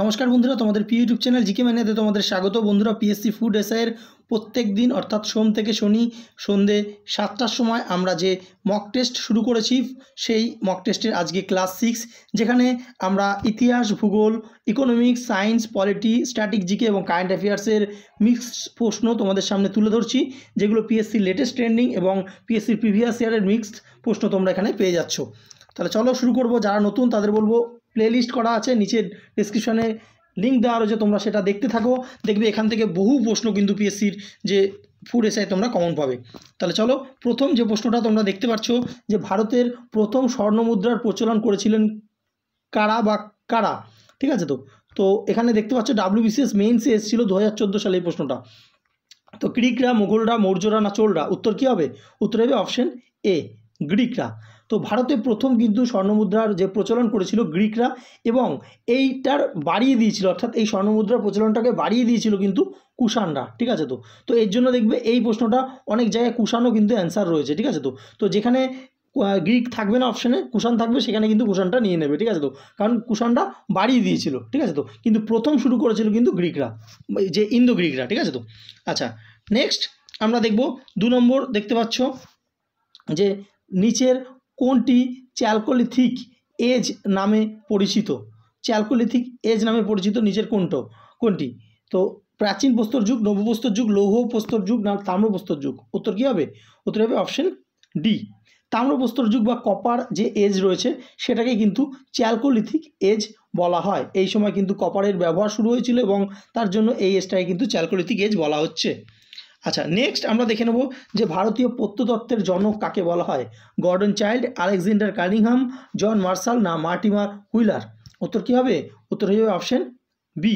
নমস্কার বন্ধুরা তোমাদের পি ইউটিউব চ্যানেল জিকে ম্যানেতে তোমাদের স্বাগত বন্ধুরা পিএসসি ফুড এসআইয়ের প্রত্যেক দিন অর্থাৎ সোম থেকে শনি সন্ধে সাতটার সময় আমরা যে মক টেস্ট শুরু করেছি সেই মক টেস্টের আজকে ক্লাস সিক্স যেখানে আমরা ইতিহাস ভূগোল economics science polity static GK এবং কারেন্ট অ্যাফেয়ার্সের মিক্স প্রশ্ন তোমাদের সামনে তুলে ধরছি যেগুলো পিএসসির লেটেস্ট ট্রেন্ডিং এবং পিএসসির প্রিভিয়াস ইয়ারের মিক্সড প্রশ্ন তোমরা এখানে পেয়ে যাচ্ছ তাহলে চলো শুরু করব যারা নতুন তাদের বলবো প্লেলিস্ট করা আছে নিচের ডিসক্রিপশানে লিঙ্ক দেওয়া রয়েছে তোমরা সেটা দেখতে থাকো দেখবে এখান থেকে বহু প্রশ্ন কিন্তু পিএসসির যে ফুড এসআই তোমরা কমন পাবে তাহলে চলো প্রথম যে প্রশ্নটা তোমরা দেখতে পাচ্ছ যে ভারতের প্রথম স্বর্ণমুদ্রার প্রচলন করেছিলেন কারা বা কারা ঠিক আছে তো তো এখানে দেখতে পাচ্ছ ডাব্লিউবিসিএস মেইনসে এসেছিল দু হাজার চোদ্দো সালে এই প্রশ্নটা তো গ্রিকরা মুঘলরা মৌর্যরা না চোলরা উত্তর কী হবে উত্তর হবে অপশন এ গ্রিকরা তো ভারতে প্রথম কিন্তু স্বর্ণমুদ্রার যে প্রচলন করেছিল গ্রিকরা এবং এইটার বাড়িয়ে দিয়েছিল অর্থাৎ এই স্বর্ণমুদ্রার প্রচলনটাকে বাড়িয়ে দিয়েছিল কিন্তু কুষাণরা ঠিক আছে তো তো এর জন্য দেখবে এই প্রশ্নটা অনেক জায়গায় কুষাণও কিন্তু অ্যান্সার রয়েছে ঠিক আছে তো তো যেখানে গ্রিক থাকবে না অপশানে কুষাণ থাকবে সেখানে কিন্তু কুষাণটা নিয়ে নেবে ঠিক আছে তো কারণ কুষাণটা বাড়িয়ে দিয়েছিল ঠিক আছে তো কিন্তু প্রথম শুরু করেছিল কিন্তু গ্রিকরা যে ইন্দো গ্রিকরা ঠিক আছে তো আচ্ছা নেক্সট আমরা দেখব দু নম্বর দেখতে পাচ্ছ যে নিচের কোনটি চ্যালকোলিথিক এজ নামে পরিচিত চ্যালকোলিথিক এজ নামে পরিচিত নিজের কোনটো কোনটি তো প্রাচীন প্রস্তর যুগ নবপ্রস্তর যুগ লৌহ প্রস্তর যুগ না তাম্রপ্রস্তর যুগ উত্তর কী হবে উত্তর হবে অপশন ডি তাম্রপ্রস্তর যুগ বা কপার যে এজ রয়েছে সেটাকে কিন্তু চ্যালকোলিথিক এজ বলা হয় এই সময় কিন্তু কপারের ব্যবহার শুরু হয়েছিল এবং তার জন্য এই এজটাকে কিন্তু চ্যালকোলিথিক এজ বলা হচ্ছে আচ্ছা নেক্সট আমরা দেখে নেব যে ভারতীয় প্রত্যতত্ত্বের জনক কাকে বলা হয় Gordon Childe Alexander Cunningham John Marshall না মার্টিমার হুইলার উত্তর কী হবে উত্তর হয়ে যাবে অপশন বি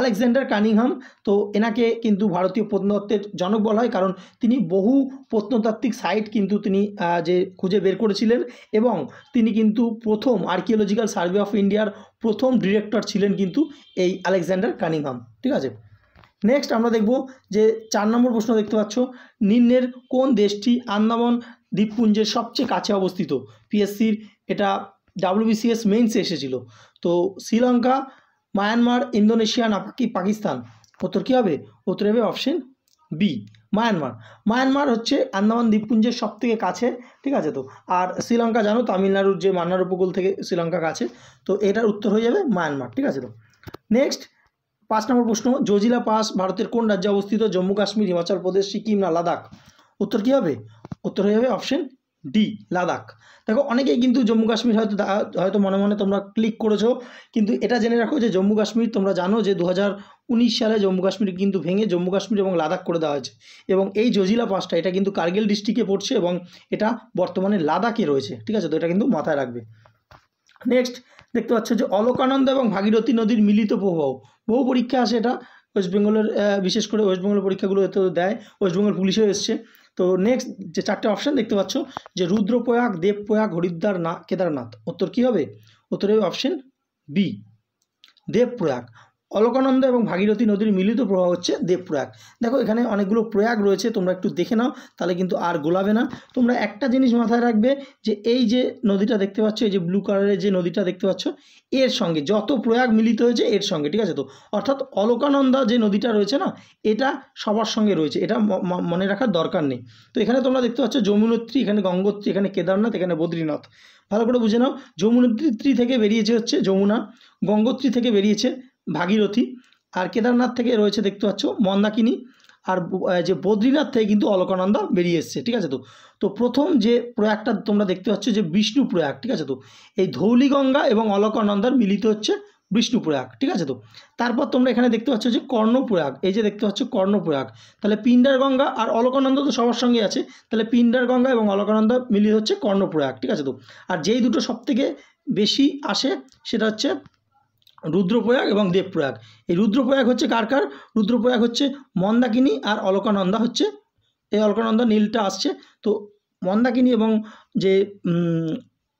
আলেকজান্ডার কানিংহাম তো এনাকে কিন্তু ভারতীয় প্রত্নতত্ত্বের জনক বলা হয় কারণ তিনি বহু প্রত্নতাত্ত্বিক সাইট কিন্তু তিনি যে খুঁজে বের করেছিলেন এবং তিনি কিন্তু প্রথম আর্কিওলজিক্যাল সার্ভে অফ ইন্ডিয়ার প্রথম ডিরেক্টর ছিলেন কিন্তু এই আলেকজান্ডার কানিংহাম ঠিক আছে নেক্সট আমরা দেখব যে চার নম্বর প্রশ্ন দেখতে পাচ্ছ নিম্নের কোন দেশটি আন্দামান দ্বীপপুঞ্জের সবচেয়ে কাছে অবস্থিত পিএসসির এটা ডাব্লিউবিসিএস মেইনসে এসেছিল তো শ্রীলঙ্কা মায়ানমার ইন্দোনেশিয়া না পাকিস্তান উত্তর কী হবে উত্তর হবে অপশন বি মায়ানমার মায়ানমার হচ্ছে আন্দামান দ্বীপপুঞ্জের সব থেকে কাছে ঠিক আছে তো আর শ্রীলঙ্কা জানো তামিলনাড়ুর যে মান্নার উপকূল থেকে শ্রীলঙ্কা কাছে তো এটার উত্তর হয়ে যাবে মায়ানমার ঠিক আছে তো নেক্সট পাঁচ নম্বর প্রশ্ন জজিলা পাস ভারতের কোন রাজ্যে অবস্থিত জম্মু কাশ্মীর হিমাচল প্রদেশ সিকিম না লাদাখ উত্তর কী হবে উত্তর হয়ে যাবে অপশন ডি লাদাখ দেখো অনেকেই কিন্তু জম্মু কাশ্মীর হয়তো হয়তো মনে মনে তোমরা ক্লিক করেছো কিন্তু এটা জেনে রাখো যে জম্মু কাশ্মীর তোমরা জানো যে দু সালে জম্মু কাশ্মীর কিন্তু ভেঙে জম্মু কাশ্মীর এবং লাদাখ করে দেওয়া হয়েছে এবং এই জজিলা পাসটা এটা কিন্তু কার্গিল ডিস্ট্রিক্টে পড়ছে এবং এটা বর্তমানে লাদাখে রয়েছে ঠিক আছে তো এটা কিন্তু মাথায় রাখবে নেক্সট দেখতে পাচ্ছ যে অলোকানন্দ এবং ভাগীরথী নদীর মিলিত প্রবাহ বহু পরীক্ষা আসে এটা ওয়েস্টবেঙ্গলের বিশেষ করে ওয়েস্টবেঙ্গল পরীক্ষাগুলো এতে দেয় ওয়েস্টবেঙ্গল পুলিশেও এসছে তো নেক্সট যে চারটে অপশান দেখতে পাচ্ছ যে রুদ্রপ্রয়াগ দেবপ্রয়াগ হরিদ্বার না কেদারনাথ উত্তর কী হবে উত্তরের অপশান বি দেবপ্রয়াগ অলকানন্দ এবং ভাগীরথী নদীর মিলিত প্রবাহ হচ্ছে দেবপ্রয়াগ দেখো এখানে অনেকগুলো প্রয়াগ রয়েছে তোমরা একটু দেখে নাও তাহলে কিন্তু আর গোলাবে না তোমরা একটা জিনিস মাথায় রাখবে যে এই যে নদীটা দেখতে পাচ্ছ এই যে ব্লু কালারের যে নদীটা দেখতে পাচ্ছ এর সঙ্গে যত প্রয়াগ মিলিত হয়েছে এর সঙ্গে ঠিক আছে তো অর্থাৎ অলকানন্দা যে নদীটা রয়েছে না এটা সবার সঙ্গে রয়েছে এটা মনে রাখার দরকার নেই তো এখানে তোমরা দেখতে পাচ্ছ যমুনত্রী এখানে গঙ্গোত্রী এখানে কেদারনাথ এখানে বদ্রীনাথ ভালো করে বুঝে নাও যমুনত্রী থেকে বেরিয়েছে হচ্ছে যমুনা গঙ্গোত্রী থেকে বেরিয়েছে ভাগীরথী আর কেদারনাথ থেকে রয়েছে দেখতে পাচ্ছ মন্দাকিনী আর যে বদ্রীনাথ থেকে কিন্তু অলকানন্দ বেরিয়ে এসছে ঠিক আছে তো তো প্রথম যে প্রয়াগটা তোমরা দেখতে পাচ্ছ যে বিষ্ণু প্রয়াগ ঠিক আছে তো এই ধৌলিগঙ্গা এবং অলকানন্দার মিলিত হচ্ছে বিষ্ণু প্রয়াগ ঠিক আছে তো তারপর তোমরা এখানে দেখতে পাচ্ছ যে কর্ণপ্রয়াগ এই যে দেখতে পাচ্ছ কর্ণপ্রয়াগ তাহলে পিণ্ডার গঙ্গা আর অলকানন্দ তো সবার সঙ্গে আছে তাহলে পিণ্ডার গঙ্গা এবং অলকানন্দ মিলিয়ে হচ্ছে কর্ণপ্রয়াগ ঠিক আছে তো আর যেই দুটো সব থেকে বেশি আসে সেটা হচ্ছে রুদ্রপ্রয়াগ এবং দেবপ্রয়াগ এই রুদ্রপ্রয়াগ হচ্ছে কার কার রুদ্রপ্রয়াগ হচ্ছে মন্দাকিনী আর অলকানন্দা হচ্ছে এই অলকানন্দা নীলটা আসছে তো মন্দাকিনী এবং যে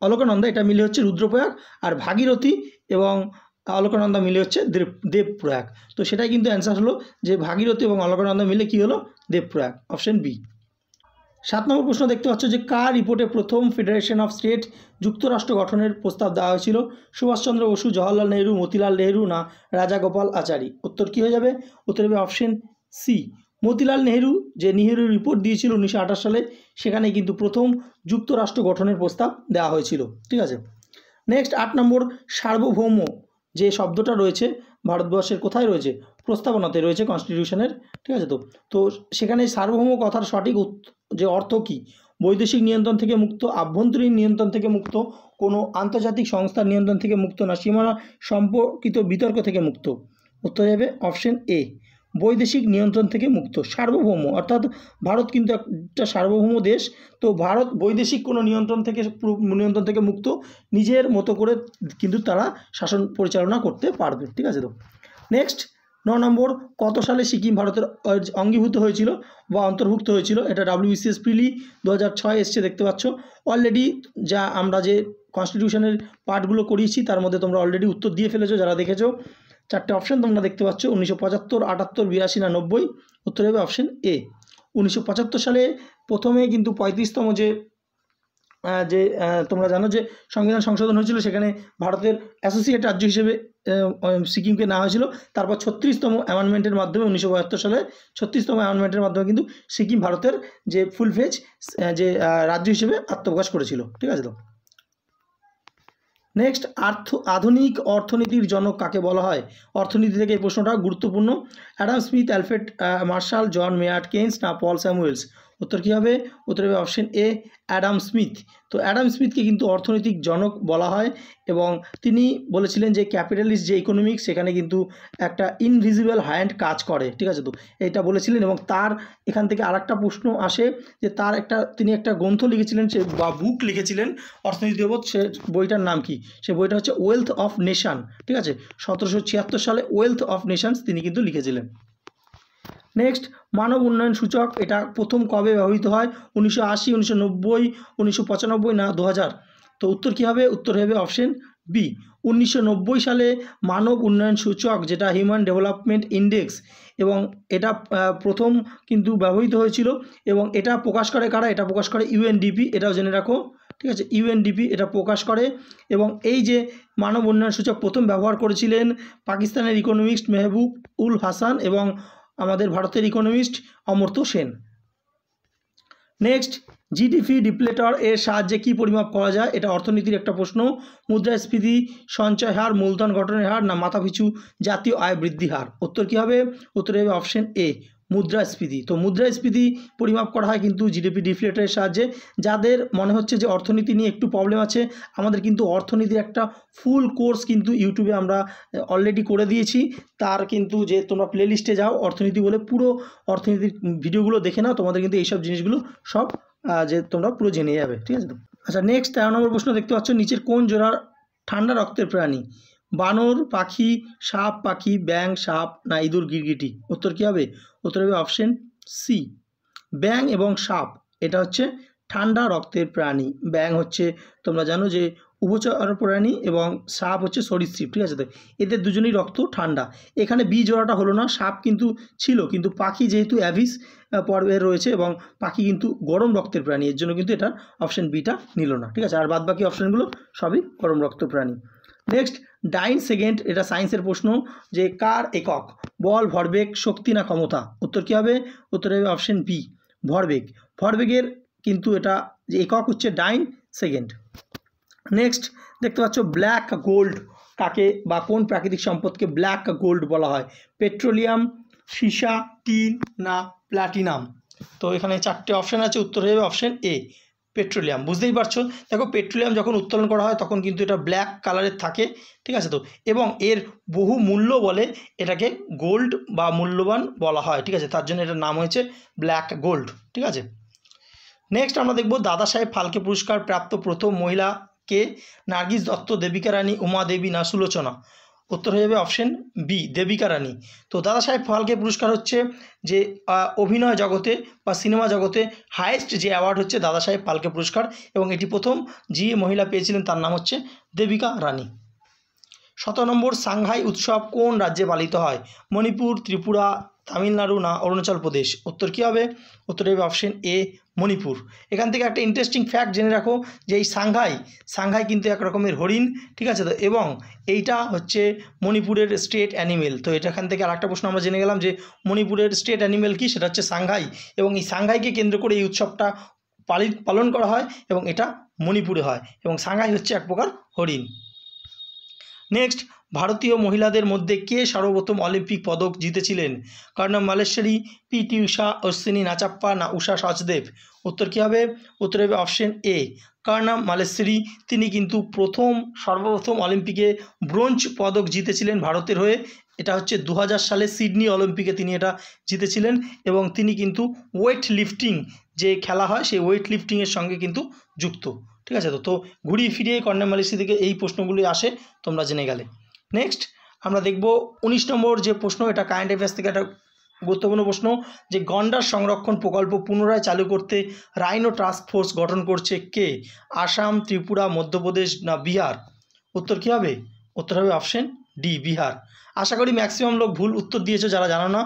অলকানন্দা এটা মিলে হচ্ছে রুদ্রপ্রয়াগ আর ভাগীরথী এবং অলকানন্দা মিলে হচ্ছে দেব দেবপ্রয়াগ তো সেটাই কিন্তু অ্যান্সার হলো যে ভাগীরথী এবং অলকানন্দা মিলে কি হলো দেবপ্রয়াগ অপশন বি সাত নম্বর প্রশ্ন দেখতে পাচ্ছ যে কার রিপোর্টে প্রথম ফেডারেশন অফ স্টেট যুক্তরাষ্ট্র গঠনের প্রস্তাব দেওয়া হয়েছিল সুভাষচন্দ্র বসু জওয়াহরলাল নেহরু মতিলাল নেহরু না রাজাগোপাল আচারী উত্তর কী হয়ে যাবে উত্তর হবে অপশন সি মতিলাল নেহরু যে নেহরু রিপোর্ট দিয়েছিল উনিশশো সালে সেখানে কিন্তু প্রথম যুক্তরাষ্ট্র গঠনের প্রস্তাব দেওয়া হয়েছিল ঠিক আছে নেক্সট আট নম্বর সার্বভৌম যে শব্দটা রয়েছে ভারতবর্ষের কোথায় রয়েছে প্রস্তাবনাতে রয়েছে কনস্টিটিউশনের ঠিক আছে তো তো সেখানে সার্বভৌম কথার সঠিক যে অর্থ কী বৈদেশিক নিয়ন্ত্রণ থেকে মুক্ত আভ্যন্তরীণ নিয়ন্ত্রণ থেকে মুক্ত কোনো আন্তর্জাতিক সংস্থার নিয়ন্ত্রণ থেকে মুক্ত না সীমানা সম্পর্কিত বিতর্ক থেকে মুক্ত উত্তর যাবে অপশন এ বৈদেশিক নিয়ন্ত্রণ থেকে মুক্ত সার্বভৌম অর্থাৎ ভারত কিন্তু একটা সার্বভৌম দেশ তো ভারত বৈদেশিক কোনো নিয়ন্ত্রণ থেকে নিয়ন্ত্রণ থেকে মুক্ত নিজের মতো করে কিন্তু তারা শাসন পরিচালনা করতে পারবে ঠিক আছে তো নেক্সট ন নম্বর কত সালে সিকিম ভারতের অঙ্গীভূত হয়েছিল বা অন্তর্ভুক্ত হয়েছিল এটা ডাব্লিউবিসিএস প্রিলি দু হাজার ছয় এসছে দেখতে পাচ্ছ অলরেডি যা আমরা যে কনস্টিটিউশনের পার্টগুলো করিয়েছি তার মধ্যে তোমরা অলরেডি উত্তর দিয়ে ফেলেছো যারা দেখেছো চারটে অপশান তোমরা দেখতে পাচ্ছ উনিশশো পঁচাত্তর আটাত্তর বিরাশি না নব্বই উত্তর হবে অপশান এ উনিশশো সালে প্রথমে কিন্তু পঁয়ত্রিশতম যে যে তোমরা জানো যে সংবিধান সংশোধন হয়েছিল সেখানে ভারতের অ্যাসোসিয়েট রাজ্য হিসেবে সিকিমকে নেওয়া হয়েছিল তারপর ছত্রিশতম অ্যামেন্ডমেন্টের মাধ্যমে উনিশশো বাহাত্তর সালে ছত্রিশতম অ্যামেন্ডমেন্টের মাধ্যমে কিন্তু সিকিম ভারতের যে ফুল ফেজ যে রাজ্য হিসেবে আত্মপ্রকাশ করেছিল ঠিক আছে তো নেক্সট আর্থ আধুনিক অর্থনীতির জনক কাকে বলা হয় অর্থনীতি থেকে এই প্রশ্নটা গুরুত্বপূর্ণ অ্যাডাম স্মিথ অ্যালফেট মার্শাল জন মেয়ার্ট কেন্স না পল স্যামুয়েলস উত্তর কী হবে উত্তর হবে অপশন এ অ্যাডাম স্মিথ তো অ্যাডাম স্মিথকে কিন্তু অর্থনৈতিক জনক বলা হয় এবং তিনি বলেছিলেন যে ক্যাপিটালিস্ট যে ইকোনমিক্স সেখানে কিন্তু একটা ইনভিজিবল হ্যান্ড কাজ করে ঠিক আছে তো এটা বলেছিলেন এবং তার এখান থেকে আর প্রশ্ন আসে যে তার একটা তিনি একটা গ্রন্থ লিখেছিলেন সে বা বুক লিখেছিলেন অর্থনীতি দেবত সে বইটার নাম কি সে বইটা হচ্ছে ওয়েলথ অফ নেশান ঠিক আছে সতেরোশো সালে ওয়েলথ অফ নেশানস তিনি কিন্তু লিখেছিলেন নেক্সট মানব উন্নয়ন সূচক এটা প্রথম কবে ব্যবহৃত হয় উনিশশো আশি উনিশশো নব্বই পঁচানব্বই না দু তো উত্তর কী হবে উত্তর হবে অপশন বি উনিশশো সালে মানব উন্নয়ন সূচক যেটা হিউম্যান ডেভেলপমেন্ট ইন্ডেক্স এবং এটা প্রথম কিন্তু ব্যবহৃত হয়েছিল এবং এটা প্রকাশ করে কারা এটা প্রকাশ করে ইউএনডিপি এটাও জেনে রাখো ঠিক আছে ইউএনডিপি এটা প্রকাশ করে এবং এই যে মানব উন্নয়ন সূচক প্রথম ব্যবহার করেছিলেন পাকিস্তানের ইকোনমিক্স মেহবুব উল হাসান এবং আমাদের ভারতের economist Amartya Sen next GDP deflator এর সাহায্যে কি পরিমাপ করা যায় এটা অর্থনীতির একটা প্রশ্ন মুদ্রাস্ফীতি সঞ্চয় হার মূলধন গঠনের হার না মাথাপিছু জাতীয় আয় বৃদ্ধি হার উত্তর কী হবে উত্তরে হবে অপশন এ মুদ্রাস্ফীতি তো মুদ্রাস্ফীতি পরিমাপ করা হয় কিন্তু জিডিপি ডিফ্লেটারের সাহায্যে যাদের মনে হচ্ছে যে অর্থনীতি নিয়ে একটু প্রবলেম আছে আমাদের কিন্তু অর্থনীতির একটা ফুল কোর্স কিন্তু ইউটিউবে আমরা অলরেডি করে দিয়েছি তার কিন্তু যে তোমরা প্লেলিস্টে যাও অর্থনীতি বলে পুরো অর্থনীতির ভিডিওগুলো দেখে নাও তোমাদের কিন্তু এইসব জিনিসগুলো সব যে তোমরা পুরো জেনে যাবে ঠিক আছে আচ্ছা নেক্সট তেরো নম্বর প্রশ্ন দেখতে পাচ্ছ নিচের কোন জোড়া ঠান্ডা রক্তের প্রাণী বানর পাখি সাপ পাখি ব্যাং সাপ না ইঁদুর গিরগিটি উত্তর কী হবে উত্তর হবে অপশন সি ব্যাং এবং সাপ এটা হচ্ছে ঠান্ডা রক্তের প্রাণী ব্যাং হচ্ছে তোমরা জানো যে উপচার প্রাণী এবং সাপ হচ্ছে সরীসৃপ ঠিক আছে তো এদের দুজনেই রক্ত ঠান্ডা এখানে বি জোড়াটা হলো না সাপ কিন্তু ছিল কিন্তু পাখি যেহেতু অ্যাভিস পর্বে রয়েছে এবং পাখি কিন্তু গরম রক্তের প্রাণী এর জন্য কিন্তু এটার অপশন বিটা নিল না ঠিক আছে আর বাদ বাকি অপশানগুলো সবই গরম রক্ত প্রাণী নেক্সট ডাইন সেকেন্ড এটা সায়েন্সের প্রশ্ন যে কার একক বল ভরবেগ শক্তি না ক্ষমতা উত্তর কী হবে উত্তর হবে অপশন বি ভরবেগ ভরবেগের কিন্তু এটা যে একক হচ্ছে ডাইন সেকেন্ড নেক্সট দেখতে পাচ্ছ ব্ল্যাক গোল্ড কাকে বা কোন প্রাকৃতিক সম্পদকে ব্ল্যাক গোল্ড বলা হয় পেট্রোলিয়াম সীসা টিন না প্ল্যাটিনাম তো এখানে চারটে অপশান আছে উত্তর হবে অপশান এ পেট্রোলিয়াম বুঝতেই পারছো দেখো পেট্রোলিয়াম যখন উত্তোলন করা হয় তখন কিন্তু এটা ব্ল্যাক কালারের থাকে ঠিক আছে তো এবং এর বহু মূল্য বলে এটাকে গোল্ড বা মূল্যবান বলা হয় ঠিক আছে তার জন্য এটার নাম হয়েছে ব্ল্যাক গোল্ড ঠিক আছে নেক্সট আমরা দেখব দাদা সাহেব ফালকে পুরস্কার প্রাপ্ত প্রথম মহিলা কে নার্গিস দত্ত দেবিকা রানী উমা দেবী না সুলোচনা উত্তর হয়ে যাবে অপশন বি দেবিকা রানী তো দাদা সাহেব ফালকে পুরস্কার হচ্ছে যে অভিনয় জগতে বা সিনেমা জগতে হায়েস্ট যে অ্যাওয়ার্ড হচ্ছে দাদা সাহেব ফালকে পুরস্কার এবং এটি প্রথম যিয়ে মহিলা পেয়েছিলেন তার নাম হচ্ছে দেবিকা রানী শত নম্বর সাংহাই উৎসব কোন রাজ্যে পালিত হয় মণিপুর ত্রিপুরা তামিলনাড়ু না অরুণাচল প্রদেশ উত্তর কী হবে উত্তর হবে অপশন এ মণিপুর এখান থেকে একটা ইন্টারেস্টিং ফ্যাক্ট জেনে রাখো যে এই সাংহাই সাংহাই কিন্তু এক রকমের হরিণ ঠিক আছে তো এবং এইটা হচ্ছে মণিপুরের স্টেট অ্যানিমেল তো এটা এখান থেকে আর একটা প্রশ্ন আমরা জেনে গেলাম যে মণিপুরের স্টেট অ্যানিমেল কি সেটা হচ্ছে সাংহাই এবং এই সাংহাইকে কেন্দ্র করে এই উৎসবটা পালিত পালন করা হয় এবং এটা মণিপুরে হয় এবং সাংহাই হচ্ছে এক প্রকার হরিণ নেক্সট ভারতীয় মহিলাদের মধ্যে কে সর্বপ্রথম অলিম্পিক পদক জিতেছিলেন কর্ণব মালেশ্বরী পি টি উষা অশ্বিনী নাচাপ্পা না উষা সচদেব উত্তর কী হবে উত্তর হবে অপশন এ কার্নাম মালেশ্বরী তিনি কিন্তু প্রথম সর্বপ্রথম অলিম্পিকে ব্রোঞ্জ পদক জিতেছিলেন ভারতের হয়ে এটা হচ্ছে দু সালে সিডনি অলিম্পিকে তিনি এটা জিতেছিলেন এবং তিনি কিন্তু ওয়েট লিফটিং যে খেলা হয় সেই ওয়েট লিফটিংয়ের সঙ্গে কিন্তু যুক্ত ঠিক আছে তো তো ঘুরিয়ে ফিরিয়ে কর্ণামালিসি থেকে এই প্রশ্নগুলি আসে তোমরা জেনে গেলে নেক্সট আমরা দেখব ১৯ নম্বর যে প্রশ্ন এটা কারেন্ট অ্যাফেয়ার্স থেকে একটা গুরুত্বপূর্ণ প্রশ্ন যে গন্ডার সংরক্ষণ প্রকল্প পুনরায় চালু করতে রাইনো টাস্ক ফোর্স গঠন করছে কে আসাম ত্রিপুরা মধ্যপ্রদেশ না বিহার উত্তর কী হবে উত্তর হবে অপশান ডি বিহার আশা করি ম্যাক্সিমাম লোক ভুল উত্তর দিয়েছে যারা জানো না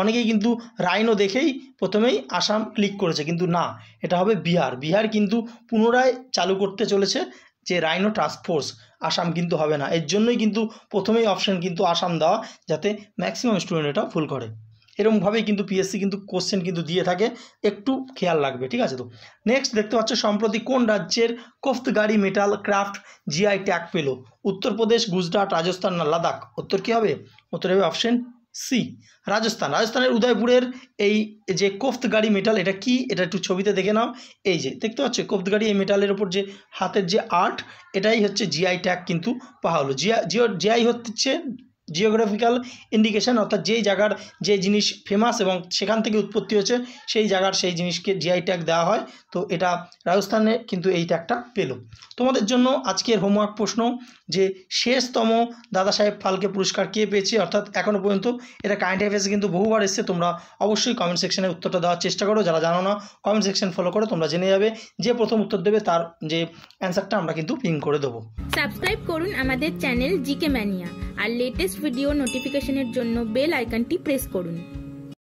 অনেকেই কিন্তু রাইনো দেখেই প্রথমেই আসাম ক্লিক করেছে কিন্তু না এটা হবে বিহার বিহার কিন্তু পুনরায় চালু করতে চলেছে যে রাইনো টাস্ক ফোর্স আসাম কিন্তু হবে না এর জন্যই কিন্তু প্রথমেই অপশান কিন্তু আসাম দেওয়া যাতে ম্যাক্সিমাম স্টুডেন্ট এটা ভুল করে এরমভাবেই কিন্তু পিএসসি কিন্তু কোশ্চেন কিন্তু দিয়ে থাকে একটু খেয়াল রাখবে ঠিক আছে তো নেক্সট দেখতে পাচ্ছ সম্প্রতি কোন রাজ্যের Koftgari metal craft GI tag পেল উত্তরপ্রদেশ গুজরাট রাজস্থান না লাদাখ উত্তর কী হবে উত্তর হবে অপশন সি রাজস্থান রাজস্থানের উদয়পুরের এই যে কোফতগাড়ি মেটাল এটা কি এটা একটু ছবিতে দেখে নাও এই যে দেখতে পাচ্ছ কোফতগাড়ি এই মেটালের ওপর যে হাতের যে আর্ট এটাই হচ্ছে জিআই ট্যাগ কিন্তু পাওয়া হলো জিআই জিআই হচ্ছে জিওগ্রাফিক্যাল ইন্ডিকেশান অর্থাৎ যেই জায়গার যে জিনিস ফেমাস এবং সেখান থেকে উৎপত্তি হয়েছে সেই জায়গার সেই জিনিসকে জিআই ট্যাগ দেওয়া হয় তো এটা রাজস্থানে কিন্তু এই ট্যাগটা পেল তোমাদের জন্য আজকের হোমওয়ার্ক প্রশ্ন যে শেষতম দাদা সাহেব ফালকে পুরস্কার কে পেয়েছে অর্থাৎ এখনও পর্যন্ত এটা কারেন্ট অ্যাফেয়ার্সে কিন্তু বহুবার এসছে তোমরা অবশ্যই কমেন্ট সেকশনে উত্তরটা দেওয়ার চেষ্টা করো যারা জানো না কমেন্ট সেকশন ফলো করো তোমরা জেনে যাবে যে প্রথম উত্তর দেবে তার যে অ্যান্সারটা আমরা কিন্তু পিন করে দেবো সাবস্ক্রাইব করুন আমাদের চ্যানেল জিকে ম্যানিয়া আর লেটেস্ট ভিডিও নোটিফিকেশনের জন্য বেল আইকনটি প্রেস করুন